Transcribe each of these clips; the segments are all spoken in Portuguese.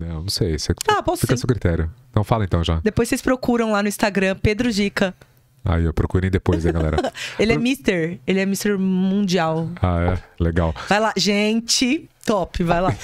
Não, não sei. Você ah, posso Fica sim. a seu critério. Então fala então já. Depois vocês procuram lá no Instagram, Pedro Dica. Aí, eu procurei depois, hein, galera. ele é Mister. Ele é Mister Mundial. Ah, é? Legal. Vai lá, gente. Top, vai lá.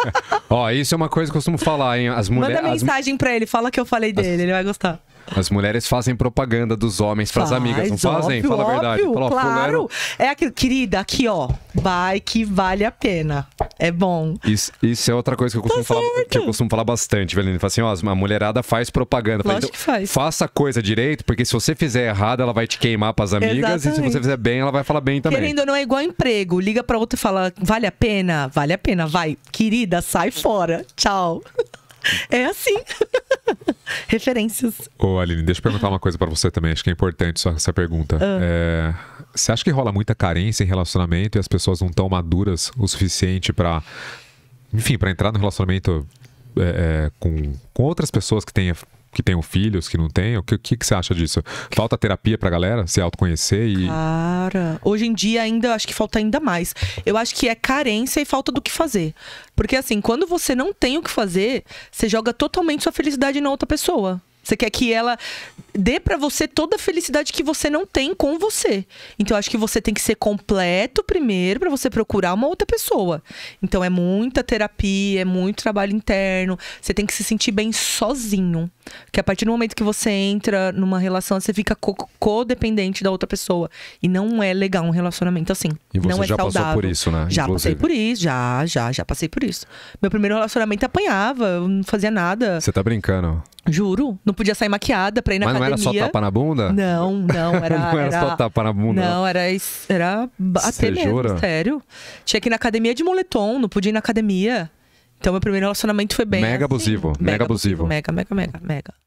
Ó, isso é uma coisa que eu costumo falar, hein? As mulheres. Manda mensagem as... pra ele, fala que eu falei dele, as... ele vai gostar. As mulheres fazem propaganda dos homens pras Faz, amigas, não fazem? Óbvio, fala a verdade. Óbvio, fala, claro. É aquilo, querida, aqui, ó. Vai que vale a pena é bom. Isso, isso é outra coisa que eu tá costumo, tá falar, que eu costumo falar bastante, Velina. Fala assim, ó, a mulherada faz propaganda. Fala, Lógico então, que faz. Faça a coisa direito, porque se você fizer errado, ela vai te queimar pras amigas. Exatamente. E se você fizer bem, ela vai falar bem também. Querendo ou não, é igual emprego. Liga pra outra e fala, vale a pena? Vale a pena, vai. Querida, sai fora. Tchau. É assim. referências. Ô, Aline, deixa eu perguntar uma coisa para você também. Acho que é importante essa pergunta. Ah. É, você acha que rola muita carência em relacionamento e as pessoas não estão maduras o suficiente para, enfim, para entrar no relacionamento é, é, com, com outras pessoas que tenham que tenham filhos, que não tenham? O que, que, que você acha disso? Falta terapia pra galera se autoconhecer e. Cara, hoje em dia ainda acho que falta ainda mais. Eu acho que é carência e falta do que fazer. Porque assim, quando você não tem o que fazer, você joga totalmente sua felicidade na outra pessoa. Você quer que ela dê para você toda a felicidade que você não tem com você. Então eu acho que você tem que ser completo primeiro para você procurar uma outra pessoa. Então é muita terapia, é muito trabalho interno. Você tem que se sentir bem sozinho, porque a partir do momento que você entra numa relação, você fica codependente da outra pessoa e não é legal um relacionamento assim. E você não é já saudável. passou por isso, né? Já Inclusive. passei por isso, já, já, já passei por isso. Meu primeiro relacionamento apanhava, eu não fazia nada. Você tá brincando? Juro, não podia sair maquiada pra ir na Mas é era só tapa na bunda? Não, não. Era, não era, era, só tapa na bunda? Não, era, era bater mesmo, jura? sério. Tinha que ir na academia de moletom, não podia ir na academia. Então, meu primeiro relacionamento foi bem. Mega assim, abusivo, mega, mega abusivo. Mega, mega, mega, mega.